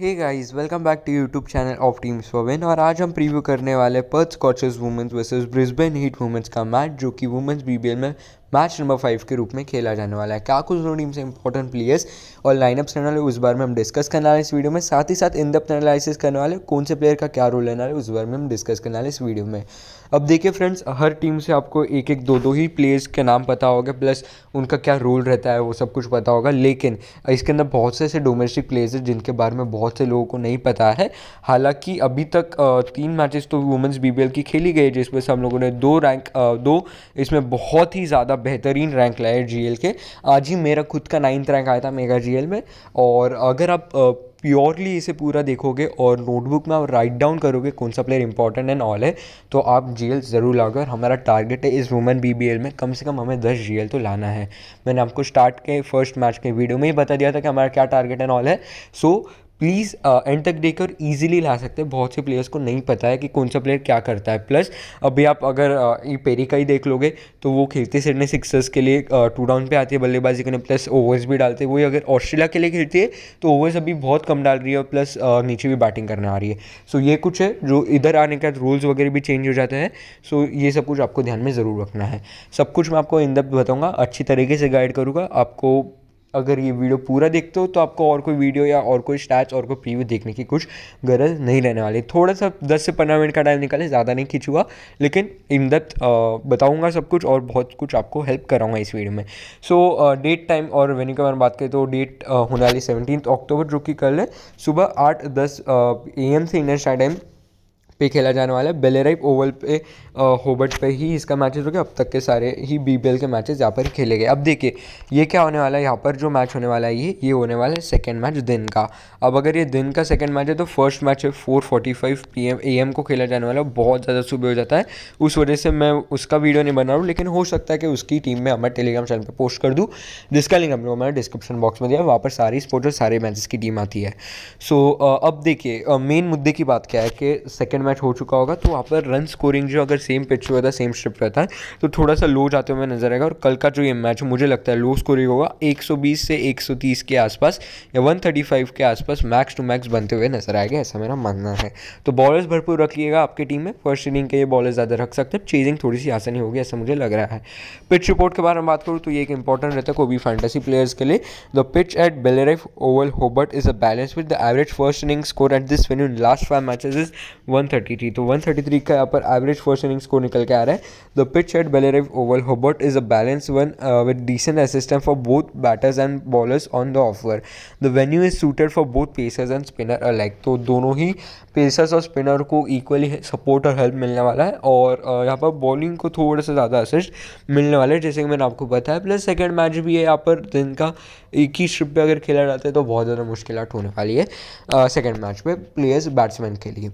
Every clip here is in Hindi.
hey guys welcome back to YouTube channel of teams for win और आज हम प्रीव्यू करने वाले Perth Scorchers women's versus Brisbane Heat women's का मैच जो कि वुमेंस बीबीएल में मैच नंबर फाइव के रूप में खेला जाने वाला है क्या कुछ दोनों टीम से इंपॉर्टेंट प्लेयर्स और लाइनअप्स रहने वाले उस बार में हम डिस्कस करने वाले इस वीडियो में साथ ही साथ इन दप एनालिसिस करने वाले कौन से प्लेयर का क्या रोल लेना है उस बार में हम डिस्कस करने वाले इस वीडियो में अब देखिए फ्रेंड्स हर टीम से आपको एक एक दो दो ही प्लेयर्स के नाम पता होगा प्लस उनका क्या रोल रहता है वो सब कुछ पता होगा लेकिन इसके अंदर बहुत से ऐसे डोमेस्टिक प्लेयर्स हैं जिनके बारे में बहुत से लोगों को नहीं पता है हालांकि अभी तक तीन मैचेस तो वुमेंस बीबीएल की खेली गई है जिसमें से हम लोगों ने दो रैंक दो इसमें बहुत ही ज़्यादा बेहतरीन रैंक लाए जी के आज ही मेरा खुद का नाइन्थ रैंक आया था मेगा जी में और अगर आप प्योरली इसे पूरा देखोगे और नोटबुक में आप राइट डाउन करोगे कौन सा प्लेयर इंपॉर्टेंट एंड ऑल है तो आप जीएल ज़रूर लाओगे और हमारा टारगेट है इस वुमेन बीबीएल में कम से कम हमें दस जीएल तो लाना है मैंने आपको स्टार्ट के फर्स्ट मैच के वीडियो में ही बता दिया था कि हमारा क्या टारगेट एंड ऑल है so so, please and uh, तक देखकर इजीली ला सकते हैं बहुत से प्लेयर्स को नहीं पता है कि कौन सा प्लेयर क्या करता है प्लस अभी आप अगर uh, ये पेरी का ही देख लोगे तो वो खेलते सिडने सिक्सर्स के लिए टू uh, डाउन पे आती है बल्लेबाजी करने प्लस ओवर्स भी डालते हैं वही अगर ऑस्ट्रेलिया के लिए खेलती है तो ओवर्स अभी बहुत कम डाल रही है और प्लस नीचे भी बैटिंग करने आ रही है सो ये कुछ है जो इधर आने के बाद रूल्स वगैरह भी चेंज हो जाते हैं सो ये सब कुछ आपको ध्यान में ज़रूर रखना है सब कुछ मैं आपको इन दब बताऊँगा अच्छी तरीके से गाइड करूँगा आपको अगर ये वीडियो पूरा देखते हो तो आपको और कोई वीडियो या और कोई स्टैच और कोई प्रीव्यू देखने की कुछ गरज नहीं रहने वाली थोड़ा सा दस से पंद्रह मिनट का टाइम निकाले ज़्यादा नहीं खींचूंगा लेकिन इन दत्त बताऊँगा सब कुछ और बहुत कुछ आपको हेल्प कराऊंगा इस वीडियो में सो डेट टाइम और वेन्यू के बारे में बात करें तो डेट होने वाली सेवनटीन अक्टूबर जो कि कल है सुबह आठ दस ए एम से इंडियन स्टार्ट टाइम पे खेला जाने वाला है बेलेराइप ओवल पे होबर्ट पे ही इसका मैचेस हो गया अब तक के सारे ही बी के मैचेस यहाँ पर खेले गए अब देखिए ये क्या होने वाला है यहाँ पर जो मैच होने वाला है ये ये होने वाला है सेकेंड मैच दिन का अब अगर ये दिन का सेकेंड मैच है तो फर्स्ट मैच है four forty five P M A M को खेला जाने वाला बहुत ज़्यादा सुबह हो जाता है उस वजह से मैं उसका वीडियो नहीं बना रहा हूँ लेकिन हो सकता है कि उसकी टीम में हमारे टेलीग्राम चैनल पर पोस्ट कर दूँ जिसका लिंक हमने हमारे डिस्क्रिप्शन बॉक्स में दिया वहाँ पर सारी स्पोर्ट्स और सारे मैचेस की टीम आती है सो अब देखिए मेन मुद्दे की बात क्या है कि सेकेंड सेकंड मैच हो चुका होगा तो वहाँ पर रन स्कोरिंग जो अगर सेम पिच हुआ था सेम स्ट्रिप रहता है तो थोड़ा सा लो जाते हुए नजर आएगा और कल का जो ये मैच मुझे लगता है लो स्कोरिंग होगा 120 से 130 के आसपास या 135 के आसपास मैक्स टू मैक्स बनते हुए नजर आएगा ऐसा मेरा मानना है तो बॉलर्स भरपूर रख रखिएगा आपकी टीम में फर्स्ट इनिंग के ये बॉलर ज़्यादा रख सकते हैं चेजिंग थोड़ी सी आसानी होगी ऐसा मुझे लग रहा है पिच रिपोर्ट के बारे में बात करूँ तो ये एक इंपॉर्टेंट रहता है कोई भी फैंटेसी प्लेयर्स के लिए the pitch at Bellerive Oval Hobart is a balance with the average first inning score at this venue last five matches is one 133 तो 133 का यहाँ पर एवरेज फर्स्ट इनिंग स्कोर निकल के आ रहा है the pitch at Bellerive Oval Hobart is a balance one with decent assistant for both batters and bowlers on the offer the venue is suited for both pacers and spinner alike तो दोनों ही पेसर्स और स्पिनर को इक्वली सपोर्ट और हेल्प मिलने वाला है और uh, यहाँ पर बॉलिंग को थोड़ा सा ज़्यादा असिस्ट मिलने वाला है जैसे कि मैंने आपको बताया प्लस सेकेंड मैच भी है यहाँ पर दिन का इक्कीस रुपये अगर खेला जाता है तो बहुत ज़्यादा मुश्किल होने वाली है सेकेंड मैच में प्लेयर्स बैट्समैन के लिए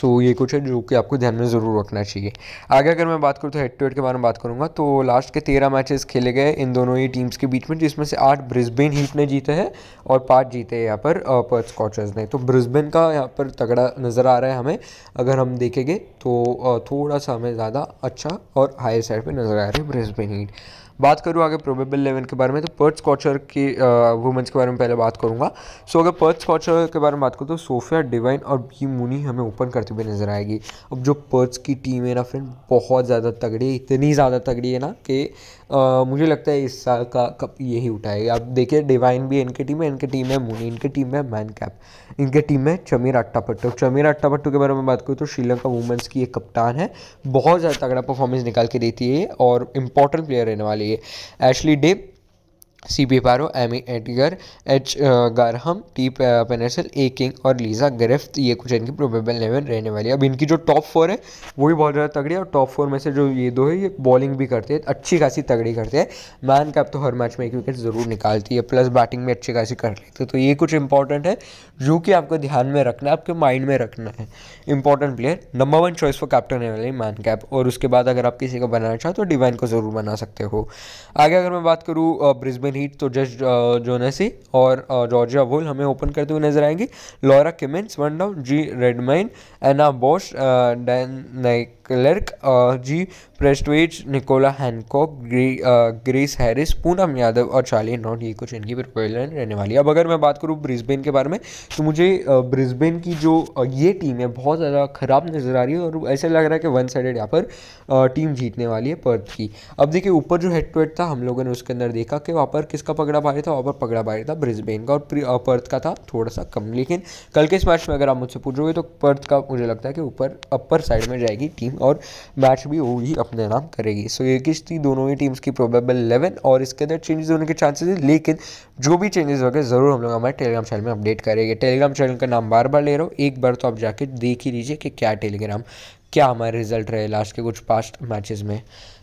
सो so, ये कुछ है जो कि आपको ध्यान में ज़रूर रखना चाहिए आगे अगर मैं बात करूँ तो हेड टू हेड के बारे में बात करूँगा तो लास्ट के तेरह मैचेस खेले गए इन दोनों ही टीम्स के बीच में जिसमें से आठ ब्रिस्बेन हीट ने जीते हैं और पाँच जीते हैं यहाँ पर पर्थ स्कॉचर्स ने तो ब्रिस्बेन का यहाँ पर तगड़ा नज़र आ रहा है हमें अगर हम देखेंगे तो थोड़ा सा हमें ज़्यादा अच्छा और हायर साइड पर नज़र आ रहा है ब्रिस्बेन हीट बात करूँ आगे प्रोबेबल इलेवन के बारे में तो पर्थ स्कॉचर की वुमेंस के बारे में पहले बात करूँगा सो अगर पर्थ स्कॉचर के बारे में बात करूँ तो सोफिया डिवाइन और बी मुनी हमें ओपन करती हुई नजर आएगी अब जो पर्थ की टीम है ना फ्रेंड बहुत ज़्यादा तगड़ी इतनी ज़्यादा तगड़ी है ना कि मुझे लगता है इस साल का कप यही उठाएगी आप देखिए डिवाइन भी इनकी टीम है इनकी टीम है मुनी इनकी टीम है मैन कैप इनकी टीम है चमीर अट्टापट्टू चमीर अट्टापट्टू के बारे में बात करूँ तो श्रीलंका वुमेंस की एक कप्तान है बहुत ज़्यादा तगड़ा परफॉर्मेंस निकाल के देती है और इंपॉर्टेंट प्लेयर रहने वाली है एशली डिप C B Piparo Amy Edgar H Graham T Peschel A King और लीजा गिरफ्त ये कुछ इनकी प्रोबेबल इलेवन रहने वाली है अब इनकी जो टॉप फोर है वो भी बहुत ज़्यादा तगड़ी है और टॉप फोर में से जो ये दो है ये बॉलिंग भी करते हैं अच्छी खासी तगड़ी करते हैं मैन कप तो हर मैच में एक विकेट ज़रूर निकालती है प्लस बैटिंग में अच्छी खासी कर लेते हैं तो ये कुछ इंपॉर्टेंट है जो कि आपको ध्यान में रखना है आपके माइंड में रखना है important player number one choice for captain रहने वाली मैन कैप और उसके बाद अगर आप किसी को बनाना चाहो तो डिवाइन को ज़रूर बना सकते हो आगे अगर मैं बात करूँ ब्रिस्बेन uh, कैमरन हीट तो जस्ट uh, जोनेसी और जॉर्जिया uh, वुल हमें ओपन करते हुए नजर आएंगी Laura Kimmince one down G Redmayne Anna Bosch डैन नाइक Klerk G Prestwidge Nicola Hancock Gri, Grace Harris Poonam Yadav और चार्ली नॉट ये कुछ इनकी प्रोफाइलन रहने वाली है अब अगर मैं बात करूँ ब्रिस्बेन के बारे में तो मुझे ब्रिस्बेन की जो ये टीम है बहुत ज़्यादा ख़राब नज़र आ रही है और ऐसा लग रहा है कि वन साइडेड यहाँ पर टीम जीतने वाली है पर्थ की अब देखिए ऊपर जो हेड टू हेड था हम लोगों ने उसके अंदर देखा कि वहाँ पर किसका पकड़ा भारी था वहाँ पर पकड़ा भारी था ब्रिस्बेन का और पर्थ का था थोड़ा सा कम लेकिन कल के इस मैच में अगर आप मुझसे पूछोगे तो पर्थ का मुझे लगता है कि ऊपर अपर साइड में जाएगी टीम और मैच भी वो ही अपने नाम करेगी सो ये किश थी दोनों ही टीम्स की प्रोबेबल इलेवन और इसके अंदर चेंजेस होने के चांसेस है लेकिन जो भी चेंजेस गए ज़रूर हम लोग हमारे टेलीग्राम चैनल में अपडेट करेंगे टेलीग्राम चैनल का नाम बार बार ले रहा हूँ एक बार तो आप जाके देख ही लीजिए कि क्या टेलीग्राम क्या हमारे रिजल्ट रहे लास्ट के कुछ पास्ट मैचेस में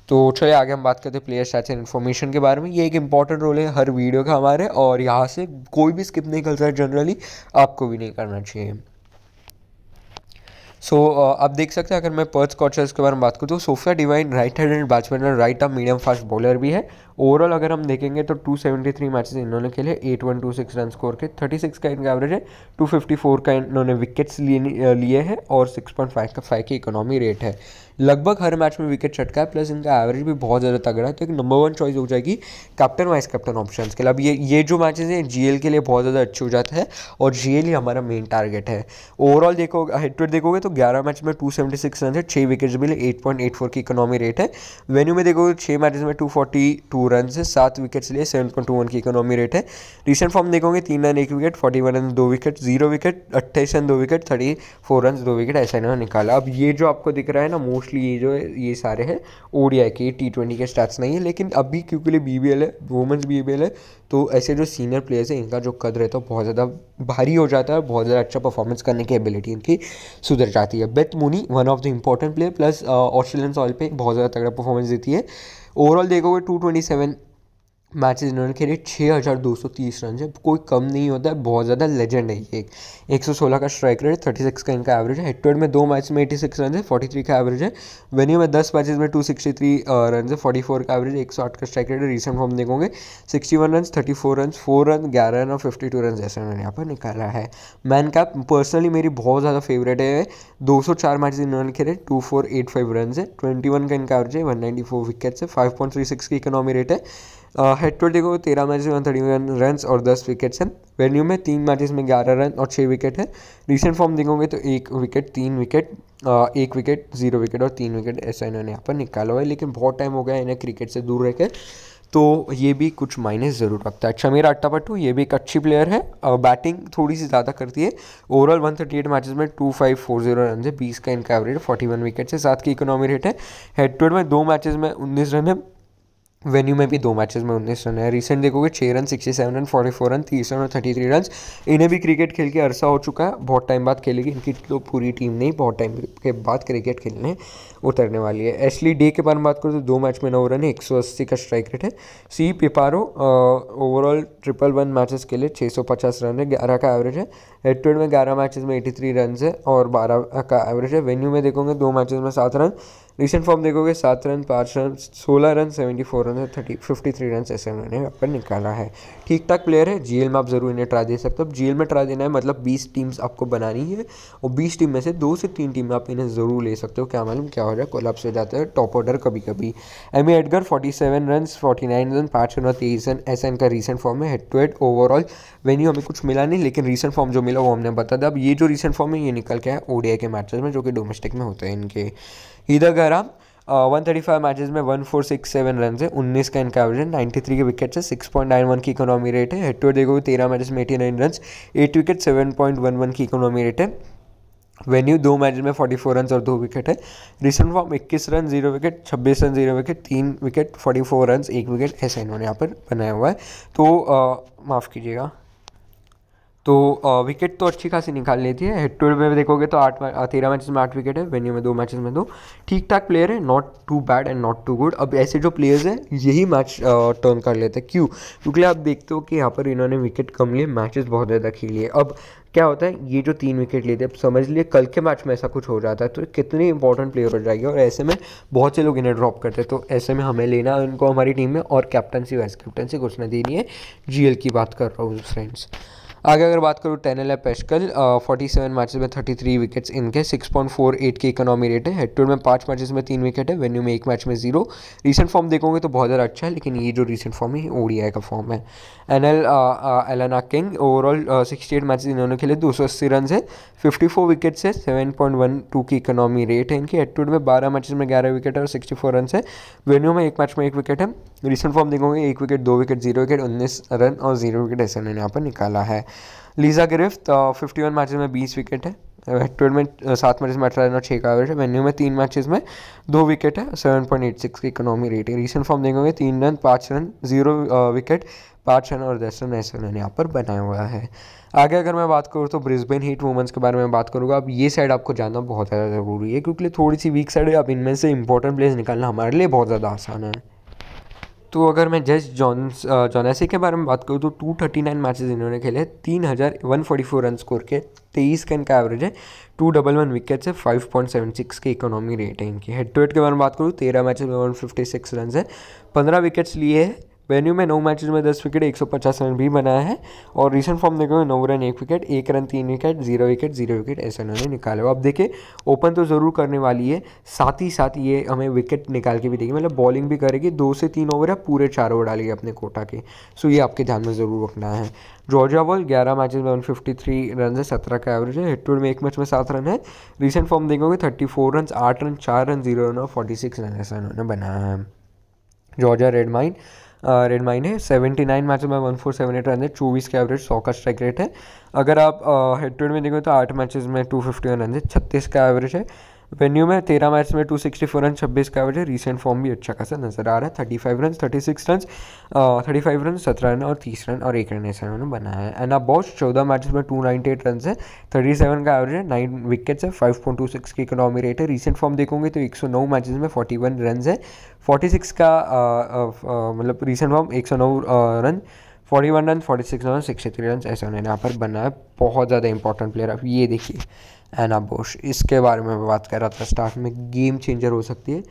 तो चलिए आगे हम बात करते हैं प्लेयर स्टैट्स हैं इन्फॉर्मेशन के बारे में ये एक इंपॉर्टेंट रोल है हर वीडियो का हमारे और यहाँ से कोई भी स्किप नहीं कर सकता जनरली आपको भी नहीं करना चाहिए सो so, uh, आप देख सकते हैं अगर मैं पर्थ कॉचर्स के बारे में बात करूँ तो Sophia Devine right hand batsman और right arm medium fast bowler भी है ओवरऑल अगर हम देखेंगे तो 273 मैचेज इन्होंने खेले eight two six run score के 36 का इनका एवरेज है 254 का इन्होंने विकेट्स लिए लिए हैं और 6.5 का फाइव की इकोनॉमी रेट है लगभग हर मैच में विकेट छटका है प्लस इनका एवरेज भी बहुत ज़्यादा तगड़ा है तो एक नंबर वन चॉइस हो जाएगी कैप्टन वाइस कैप्टन ऑप्शन के लिए अब ये ये जो मैचेस हैं जी के लिए बहुत ज़्यादा अच्छे हो जाते हैं और जी ही हमारा मेन टारगेट है ओवरऑल देखोगे हेड देखोगे तो ग्यारह मैच में टू सेवेंटी सिक्स रन है छः विकेट्स मिले एट पॉइंट एट फोर की इकोनॉमी रेट है वेन्यू में देखोगे छः मैचेस में टू फोर्टी टू रन है सात विकेट्स लिए सेवन पॉइंट टू वन की इकोनॉमी रेट है रिसेंट फॉर्म देखोगे तीन रन एक विकेट फोर्टी वन रन दो विकेट जीरो विकेट अट्ठाईस रन दो विकेट थर्टी फोर रन दो विकेट ऐसा इन्होंने निकाला अब ये जो आपको दिख रहा है ना मोस्ट मोस्टली ये जो है ये सारे हैं ओडीआई के टी ट्वेंटी के स्टार्स नहीं है लेकिन अभी क्योंकि बी बी एल है वुमेंस बी बी एल है तो ऐसे जो सीनियर प्लेयर्स हैं इनका जो कद रहता है बहुत ज़्यादा भारी हो जाता है बहुत ज़्यादा अच्छा परफॉर्मेंस करने की एबिलिटी इनकी सुधर जाती है Beth Mooney one of the important player plus Australian soil पर बहुत ज़्यादा तगड़ा परफॉर्मेंस देती है ओवरऑल देखोगे टू ट्वेंटी सेवन मैचेस इन्होंने खेले छः हज़ार दो सौ तीस रन है कोई कम नहीं होता है बहुत ज़्यादा लेजेंड है ये एक सौ सोलह का स्ट्राइक रेट थर्टी सिक्स का इनका एवरेज है हिट में दो मैच में एटी सिक्स रन है फोर्टी थ्री का एवरेज है वेन्यू में दस मैचेस में टू सिक्सटी थ्री रन है फोर्टी फोर का एवरेज एक सौ आठ का स्ट्राइक रेट है रिसेंट फॉर्म देखोगे sixty one run thirty four run four run ग्यारह रन और फिफ्टी टू रन जैसे उन्होंने यहाँ पर निकाला है मैन कैप पर्सनली मेरी बहुत ज़्यादा फेवरेट है दो सौ चार मैचेज इन्होंने खेले two four eight five run है ट्वेंटी वन का इनका एवरेज है वन नाइन्टी फोर विकेट्स है फाइव पॉइंट थ्री सिक्स की इकोनॉमी रेट है हेड uh, टू देखो तेरह मैच में थर्टी वन रन और दस विकेट्स हैं वेन्यू में तीन मैचेस में ग्यारह रन और छः विकेट है रिसेंट फॉर्म देखोगे तो एक विकेट तीन विकेट uh, एक विकेट जीरो विकेट और तीन विकेट ऐसा इन्होंने यहाँ पर निकाला हुआ है लेकिन बहुत टाइम हो गया इन्हें क्रिकेट से दूर रहकर तो ये भी कुछ मायने ज़रूर रखता है शमीर अच्छा, अट्टापट्टू ये भी एक अच्छी प्लेयर है बैटिंग uh, थोड़ी सी ज़्यादा करती है ओवरऑल 138 मैचेज में two five four zero run है बीस का इनका एवरेज वन विकेट है साथ की इकोनॉमी रेट है हेड टू हेड में दो मैचेज में उन्नीस रन है वेन्यू में भी दो मैचेस में उन्नीस रन है रिसेंट देखोगे छः run sixty seven run forty four run तीस रन और थर्टी थ्री रन इन्हें भी क्रिकेट खेल के अरसा हो चुका है बहुत टाइम बाद खेलेगी इनकी तो पूरी टीम नहीं बहुत टाइम के बाद क्रिकेट खेलने उतरने वाली है एसली डे के बारे में बात करूँ तो दो मैच में नौ रन है एक सौ अस्सी का स्ट्राइक रेट है C Piparo overall triple one matches के लिए छः सौ पचास रन है ग्यारह का एवरेज है एड टू में ग्यारह मैचेस में एटी थ्री रन है और बारह का एवरेज है वेन्यू में देखोगे दो मैचेस में सात रन रिसेंट फॉर्म देखोगे सात रन पाँच रन सोलह run seventy four run thirty fifty three run ऐसे उन्होंने अपन निकाला है ठीक ठाक प्लेयर है जीएल में आप ज़रूर इन्हें ट्राई दे सकते हो जेल में ट्राई देना है मतलब बीस टीम्स आपको बनानी है और बीस टीम में से दो से तीन टीम आप इन्हें ज़रूर ले सकते हो क्या मालूम क्या हो जाए कोलाप्स हो जाता है टॉप ऑर्डर कभी कभी M Edgar forty seven run forty nine run पाँच रन और तेईस रन ऐसा इनका रिसेंट फॉर्म है head to head overall venue हमें कुछ मिला नहीं लेकिन रिसेंट फॉर्म जो मिला वो हमने बता दिया अब ये जो रिसेंट फॉर्म है ये निकल के है ओडीआई के मैचेस में जो कि डोमेस्टिक में होते हैं इनके अगर Graham one thirty five matches में one four six seven run है उन्नीस का इनका एवरेज नाइन्टी थ्री के विकेट से सिक्स पॉइंट नाइन वन की इकोनॉमी रेट है हेड टू तेरह मैचेस में eighty nine run eight wicket seven point one one की इकोनॉमी रेट है वेन्यू दो मैच में फोर्टी फोर रन और दो विकेट है रिसेंट फॉर्म इक्कीस रन जीरो विकेट छब्बीस रन जीरो विकेट तीन विकेट फोर्टी फोर रन एक विकेट ऐसा इन्होंने यहाँ पर बनाया हुआ है तो माफ़ कीजिएगा तो विकेट तो अच्छी खासी निकाल लेती है हेड टू हेड में देखोगे तो आठ तेरह मैचेस में आठ विकेट है वेन्यू में दो मैचेस में दो ठीक ठाक प्लेयर है not too bad and not too good अब ऐसे जो प्लेयर्स हैं यही मैच टर्न कर लेते हैं क्यों क्योंकि आप देखते हो कि यहाँ पर इन्होंने विकेट कम लिए मैचेस बहुत ज़्यादा खेलिए अब क्या होता है ये जो तीन विकेट लेते हैं समझ लिए कल के मैच में ऐसा कुछ हो जाता है तो कितने इंपॉर्टेंट प्लेयर हो जाएगी और ऐसे में बहुत से लोग इन्हें ड्रॉप करते हैं तो ऐसे में हमें लेना है उनको हमारी टीम में और कैप्टनसी वाइस कैप्टनसी घोषणा देनी है जीएल की बात कर रहा हूँ फ्रेंड्स आगे अगर बात करूँ ten L Peschel forty seven matches में थर्टी थ्री विकेट्स इनके सिक्स पॉइंट फोर एट के इकोनॉमी रेट है हेड टू में पाँच मैचेस में तीन विकेट है वेन्यू में एक मैच में जीरो रिसेंट फॉर्म देखोगे तो बहुत ज़्यादा अच्छा है लेकिन ये जो रिसेंट फॉर्म है ओडीआई का फॉर्म है N L Alana King overall sixty eight matches इन्होंने खेले दो सौ अस्सी रन है फिफ्टी फोर विकेट्स है सेवन पॉइंट वन टू की इकोनॉमी रेट है इनकी हेड टू में बारह मैचेज में ग्यारह विकेट है और सिक्सटी फोर रन है वेन्यू में एक मैच में एक विकेट है रिसेंट फॉर्म देखोगे एक विकेट दो विकेट जीरो विकेट उन्नीस रन और जीरो विकेट ऐसे उन्होंने यहाँ पर निकाला है लीजा गिरफ्त फिफ्टी वन मैचेज में बीस विकेट है ट्वेल्व uh, में uh, सात मैचेज में अठारह रन और छः का एवरेज है वेन्यू में तीन मैचेज में दो विकेट है सेवन पॉइंट एट सिक्स की इकोनॉमी रेट है रिसेंट फॉर्म देखोगे तीन रन पाँच रन जीरो विकेट पाँच रन और दस रन ऐसे उन्होंने यहाँ पर बनाया हुआ है आगे अगर मैं बात करूँ तो ब्रिस्बेन हीट वुमेंस के बारे में बात करूँगा अब ये साइड आपको जानना बहुत ज़्यादा ज़रूरी है क्योंकि थोड़ी सी वीक साइड है अब इनमें से इंपॉर्टेंट प्लेस निकालना हमारे लिए बहुत ज़्यादा आसान है तो अगर मैं जस्ट जॉन्स जॉनेसी के बारे में बात करूँ तो टू थर्टी नाइन मैचेज इन्होंने खेले तीन हज़ार one forty four run score के तेईस का इनका एवरेज है टू डबल वन विकेट से फाइव पॉइंट सेवन सिक्स की इकोनॉमी रेट है इनकी हेड टू हेड के बारे में बात करूँ तेरह मैचेज में वन फिफ्टी सिक्स रन है पंद्रह विकेट्स लिए हैं वेन्यू में नौ मैचेस में दस विकेट एक सौ पचास रन भी बनाया है और रिसेंट फॉर्म देखो नौ रन एक विकेट एक रन तीन wicket zero wicket zero wicket ऐसे उन्होंने हो अब देखिए ओपन तो ज़रूर करने वाली है साथ ही साथ ये हमें विकेट निकाल के भी देगी मतलब बॉलिंग भी करेगी दो से तीन ओवर है पूरे चार ओवर डालेगी अपने कोटा के सो ये आपके ध्यान में ज़रूर रखना है जॉर्जा वॉल ग्यारह मैचेज में वन फिफ्टी थ्री रन है सत्रह का एवरेज है हिट में एक मैच में सात रन है रिसेंट फॉर्म देखोगे थर्टी फोर रन आठ रन चार रन जीरो रन और फोर्टी सिक्स रन ऐसा उन्होंने बनाया है Georgia Redmayne Redmayne है सेवेंटी नाइन मैचों में one four seven eight run है चौबीस के एवरेज सौ का स्ट्राइक रेट है अगर आप हेड टू हेड में देखो तो आठ मैचेस में टू फिफ्टी वन रन है छत्तीस का एवरेज है वेन्यू में तेरह मैच में टू सिक्सटी फोर रन छब्बीस का एवरेज है रीसेंट फॉर्म भी अच्छा खासा नजर आ रहा है thirty five run thirty six run thirty five run सत्रह रन और तीस रन और एक रन ऐसा उन्होंने बनाया है एंड अब बॉस चौदह मैच में टू नाइनटी एट रन है थर्टी सेवन का एवरेज है नाइन विकेट्स है फाइव पॉइंट टू सिक्स की इकोनॉमी रेट है रीसेंट फॉर्म देखोगे तो एक सौ नौ मैच में फोर्टी वन रन है फोर्टी सिक्स का मतलब रिसेंट फॉर्म एक सौ नौ run forty one run forty six run sixty three run ऐसा उन्होंने यहाँ पर बनाया बहुत ज़्यादा इंपॉर्टेंट प्लेयर आप ये देखिए एना बोश इसके बारे में मैं बात कर रहा था स्टार्ट में गेम चेंजर हो सकती है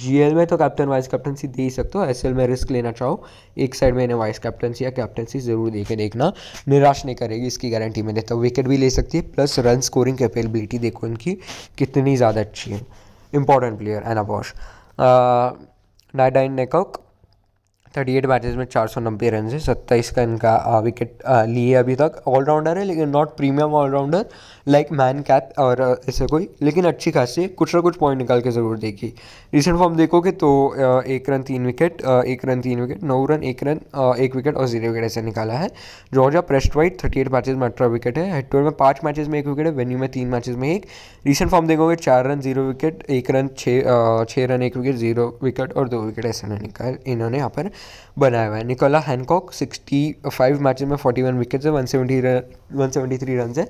जीएल में तो कैप्टन वाइस कैप्टनसी दे ही सकते हो एसएल में रिस्क लेना चाहो एक साइड में इन्हें वाइस कैप्टनसी या कैप्टनसी जरूर दे के देखना निराश नहीं करेगी इसकी गारंटी में देता हूँ विकेट भी ले सकती है प्लस रन स्कोरिंग कैपेबिलिटी देखो इनकी कितनी ज़्यादा अच्छी है important player Anna Bosch Nadine नेकॉक थर्टी एट बैचेज में चार सौ नब्बे रन है सत्ताईस का इनका विकेट लिए अभी तक ऑलराउंडर है लेकिन नॉट प्रीमियम ऑलराउंडर लाइक मैन कैप और ऐसे कोई लेकिन अच्छी खासी कुछ ना कुछ पॉइंट निकाल के ज़रूर देखी रिसेंट फॉर्म देखोगे तो एक रन तीन विकेट एक रन तीन विकेट नौ रन एक रन एक विकेट और जीरो विकेट ऐसे निकाला है Georgia Prestwidge thirty eight matches में अठारह विकेट है हेटोर में पाँच मैचेज में एक विकेट है वेन्यू में तीन मैचेज में एक रिसेंट फॉर्म देखोगे चार रन जीरो विकेट एक रन छः छः रन एक विकेट जीरो विकेट और दो विकेट ऐसे निकाल इन्होंने यहाँ पर बनाया हुआ है Nicola Hancock sixty five matches में फोर्टी वन विकेट है one seventy one seventy three run है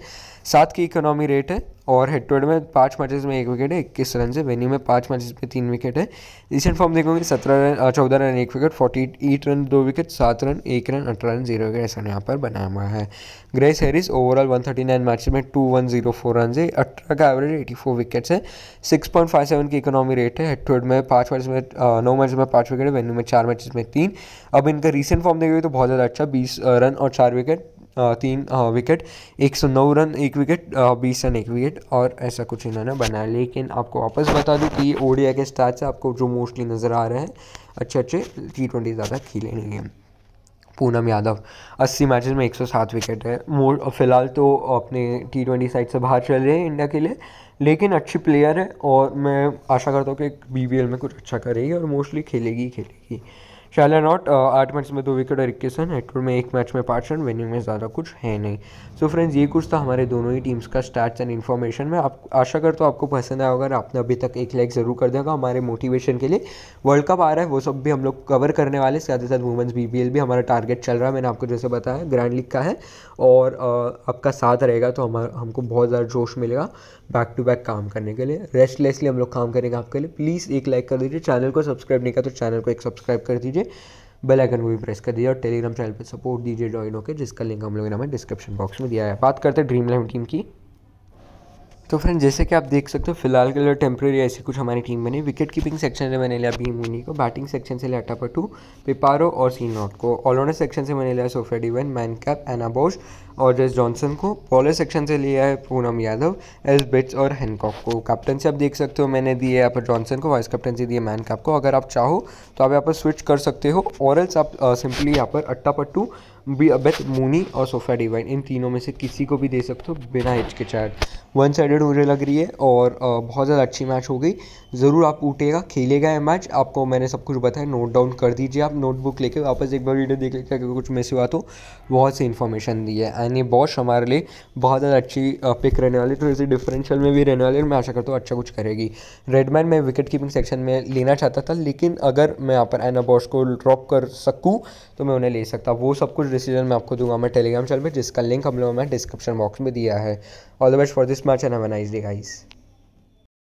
सात की इकोनॉमी रेट है और हेड टू हेड में पाँच मैचेस में एक विकेट है इक्कीस रन से वेन्यू में पाँच मैचेस में तीन विकेट है रिसेंट फॉर्म देखोगे सत्रह रन चौदह रन एक विकेट फोर्टी एट रन दो विकेट सात रन एक रन अठारह रन जीरो विकेट ऐसा यहाँ पर बना हुआ है Grace Harris overall one thirty nine matches में two one zero four run है अठारह का एवरेज एटी फोर विकेट्स है सिक्स पॉइंट फाइव सेवन की इकोनॉमी रेट है हेड टू हेड में पाँच मैच में नौ मैच में पाँच विकेट है वेन्यू में चार मैचेस में तीन अब इनका रिसेंट फॉर्म देखोगे तो बहुत ज़्यादा अच्छा बीस रन और चार विकेट तीन विकेट 109 रन एक विकेट 20 रन एक विकेट और ऐसा कुछ इन्होंने बनाया लेकिन आपको वापस बता दूं कि ये ओडिया के स्टार से आपको जो मोस्टली नज़र आ रहे हैं अच्छे अच्छे टी ट्वेंटी ज़्यादा खेले नहीं हैं पूनम यादव 80 मैचेस में 107 विकेट है मोर फिलहाल तो अपने टी ट्वेंटी साइड से बाहर चल रहे हैं इंडिया के लिए लेकिन अच्छी प्लेयर है और मैं आशा करता हूँ कि बी में कुछ अच्छा करेगी और मोस्टली खेलेगी खेलेगी शाला नॉट uh, आठ मैच में दो विकेट और इक्कीस रन हेटफोर्ड में एक मैच में पाँच रन वेन्यू में ज़्यादा कुछ है नहीं सो so फ्रेंड्स ये कुछ था हमारे दोनों ही टीम्स का स्टार्ट एंड इन्फॉर्मेशन में आप आशा कर तो आपको पसंद आया अगर आपने अभी तक एक लाइक ज़रूर कर देगा हमारे मोटिवेशन के लिए वर्ल्ड कप आ रहा है वो सब भी हम लोग कवर करने वाले साथ ही साथ वुमेंस बी बी एल भी हमारा टारगेट चल रहा है मैंने आपको जैसे बताया ग्रैंड लीग का है और आपका साथ रहेगा तो हमारा हमको बहुत ज़्यादा जोश मिलेगा बैक टू बैक काम करने के लिए रेस्टलेसली हम लोग काम करेंगे आपके लिए प्लीज़ एक लाइक कर दीजिए चैनल को सब्सक्राइब नहीं किया तो चैनल को एक सब्सक्राइब कर दीजिए दीजिए बेल आइकन को भी प्रेस कर दीजिए और टेलीग्राम चैनल पर सपोर्ट दीजिए ज्वाइन होकर जिसका लिंक हम लोगों ने हमें डिस्क्रिप्शन बॉक्स में दिया है बात करते हैं ड्रीम इलेवन टीम की तो फ्रेंड जैसे कि आप देख सकते हो फिलहाल के लिए टेम्प्रेरी ऐसी कुछ हमारी टीम बनी विकेट कीपिंग सेक्शन से मैंने लिया भीम मुनी को बैटिंग सेक्शन से लिया टपटू पिपारो और सी नॉट को ऑलराउंडर सेक्शन से मैंने लिया सोफिया डिवन मैन कैप एना बोश और जेस जॉनसन को बॉलर सेक्शन से लिया है पूनम यादव एस बिट्स और हैनकॉक को कैप्टन से आप देख सकते हो मैंने दिए यहाँ पर जॉनसन को वाइस कैप्टन से दिए मैन कैप को अगर आप चाहो तो आप यहाँ पर स्विच कर सकते हो और एल्स आप सिंपली यहाँ पर अट्टा पट्टू बी अबेथ मूनी और सोफा डिवाइन इन तीनों में से किसी को भी दे सकते हो बिना हिचकिचाहट वन साइडेड मुझे लग रही है और बहुत ज़्यादा अच्छी मैच हो गई ज़रूर आप उठेगा खेलेगा ये मैच आपको मैंने सब कुछ बताया नोट डाउन कर दीजिए आप नोटबुक लेके वापस एक बार वीडियो देख लेते अगर कुछ मिस हुआ तो बहुत सी इन्फॉर्मेशन दी है एंड ये बॉश हमारे लिए बहुत ज़्यादा अच्छी पिक रहने वाली थोड़ी सी डिफरेंशियल में भी रहने वाली और मैं आशा करता हूँ अच्छा कुछ करेगी रेडमैन मैं विकेट कीपिंग सेक्शन में लेना चाहता था लेकिन अगर मैं यहाँ पर एना बॉश को ड्रॉप कर सकूँ तो मैं उन्हें ले सकता वो सब कुछ डिसीजन मैं आपको दूंगा मैं टेलीग्राम चैनल पर जिसका लिंक हम लोगों ने डिस्क्रिप्शन बॉक्स में दिया है all the best for this match and have nice